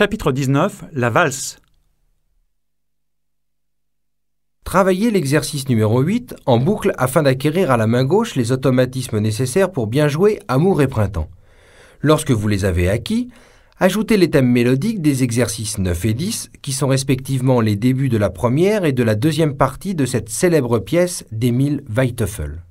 Chapitre 19 La valse. Travaillez l'exercice numéro 8 en boucle afin d'acquérir à la main gauche les automatismes nécessaires pour bien jouer Amour et Printemps. Lorsque vous les avez acquis, ajoutez les thèmes mélodiques des exercices 9 et 10 qui sont respectivement les débuts de la première et de la deuxième partie de cette célèbre pièce d'Émile Weitefel.